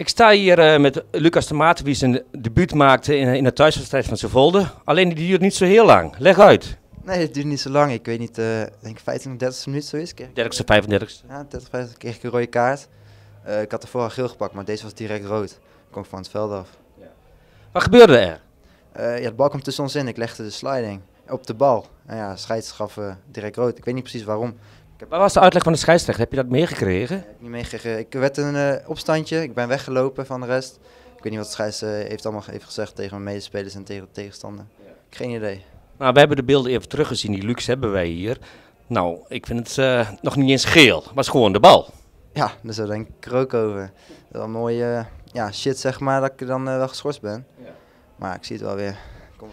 Ik sta hier eh, met Lucas de Maat, die zijn debuut maakte in, in de thuiswedstrijd van Zevolde. Alleen die duurt niet zo heel lang. Leg uit. Nee, het duurt niet zo lang. Ik weet niet, uh, denk of 30 minuten zo is. 30ste, 35ste. Ja, 30, 35 kreeg ik een rode kaart. Eh, ik had ervoor al geel gepakt, maar deze was direct rood. Ik van het veld af. Ja. Wat gebeurde er? ja, de bal kwam tussen ons in. Ik legde de sliding op de bal. En nou ja, scheidsgaf direct rood. Ik weet niet precies waarom. Wat was de uitleg van de scheidsrechter? Heb je dat meegekregen? ik heb niet meegekregen. Ik werd een eh, opstandje. Ik ben weggelopen van de rest. Ik weet niet wat de scheids eh, heeft allemaal heeft gezegd tegen mijn medespelers en tegen de tegenstander. Geen idee. Nou, we hebben de beelden even teruggezien. Die luxe hebben wij hier. Nou, ik vind het eh, nog niet eens geel. Het was gewoon de bal. Ja, dus daar denk ik er ook over. Dat is mooie ja, shit, zeg maar, dat ik dan wel geschorst ben. Ja. Maar ik zie het wel weer. Kom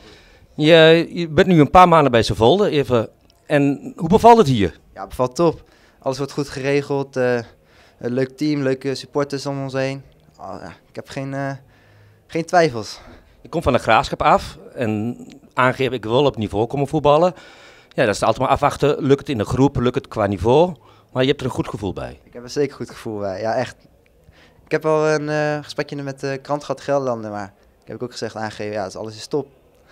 je, je, bent nu een paar maanden bij Zevolde. Even. En hoe bevalt het hier? ja, bevalt top. Alles wordt goed geregeld. Eh, een leuk team, leuke supporters om ons heen. Ah, ja, ik heb geen, eh, geen twijfels. Ik kom van de graafschap af en aangeven ik wil op niveau komen voetballen. Ja, dat is altijd maar afwachten. Lukt het in de groep, lukt het qua niveau? Maar je hebt er een goed gevoel bij. Ik heb er zeker een goed gevoel bij, ja echt. Ik heb al een eh, gesprekje met de krant gehad Gelderlanden, maar ik heb ook gezegd aangeven ja, dus alles is top.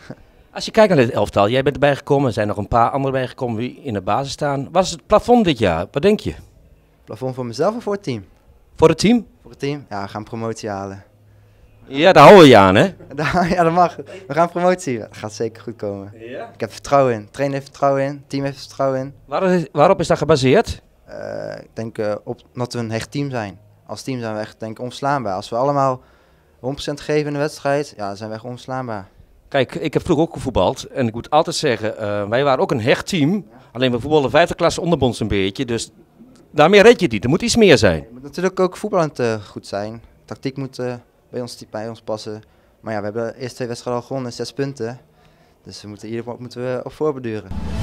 Als je kijkt naar dit elftal, jij bent erbij gekomen, er zijn nog een paar anderen bijgekomen die in de basis staan. Wat is het plafond dit jaar? Wat denk je? Plafond voor mezelf of voor het team? Voor het team? Voor het team? Ja, we gaan promotie halen. Ja, daar houden we je aan, hè? ja, dat mag. We gaan promotie. Dat gaat zeker goed komen. Ja? Ik heb vertrouwen in. Train heeft vertrouwen in. Team heeft vertrouwen in. waarop is dat gebaseerd? Eh, ik denk eh, op dat we een hecht team zijn. Als team zijn we echt denk onslaanbaar. Als we allemaal 100% geven in de wedstrijd, ja, dan zijn we echt onslaanbaar. Kijk, ik heb vroeger ook gevoetbald en ik moet altijd zeggen, eh, wij waren ook een hecht team. Alleen we voetballen vijfde klasse onderbonds een beetje, dus daarmee red je niet. Er moet iets meer zijn. Het moet natuurlijk ook voetballend eh, goed zijn. Tactiek moet eh, bij, ons, bij ons passen. Maar ja, we hebben de eerste twee wedstrijden al gewonnen, zes punten. Dus we moeten, hierop moeten we op voorbeduren.